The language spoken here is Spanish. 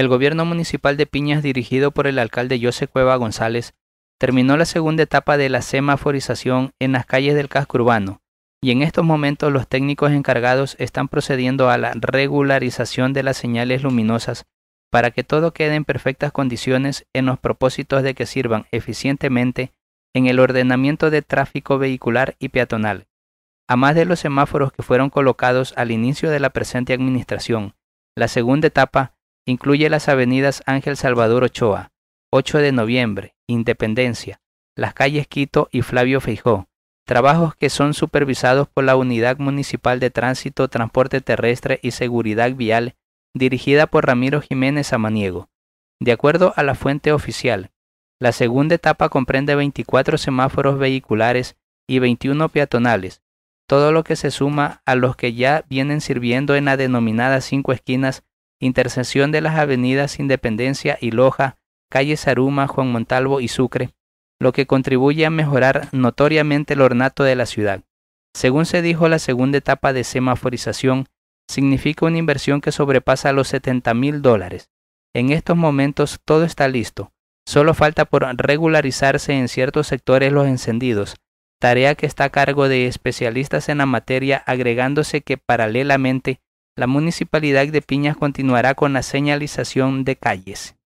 El gobierno municipal de Piñas, dirigido por el alcalde José Cueva González, terminó la segunda etapa de la semaforización en las calles del casco urbano, y en estos momentos los técnicos encargados están procediendo a la regularización de las señales luminosas para que todo quede en perfectas condiciones en los propósitos de que sirvan eficientemente en el ordenamiento de tráfico vehicular y peatonal, a más de los semáforos que fueron colocados al inicio de la presente administración. La segunda etapa Incluye las avenidas Ángel Salvador Ochoa, 8 de noviembre, Independencia, las calles Quito y Flavio Feijó, trabajos que son supervisados por la Unidad Municipal de Tránsito, Transporte Terrestre y Seguridad Vial, dirigida por Ramiro Jiménez Amaniego. De acuerdo a la fuente oficial, la segunda etapa comprende 24 semáforos vehiculares y 21 peatonales, todo lo que se suma a los que ya vienen sirviendo en la denominada cinco esquinas intersección de las avenidas Independencia y Loja, calle Saruma, Juan Montalvo y Sucre, lo que contribuye a mejorar notoriamente el ornato de la ciudad. Según se dijo, la segunda etapa de semaforización significa una inversión que sobrepasa los 70 mil dólares. En estos momentos todo está listo, solo falta por regularizarse en ciertos sectores los encendidos, tarea que está a cargo de especialistas en la materia agregándose que paralelamente la municipalidad de Piñas continuará con la señalización de calles.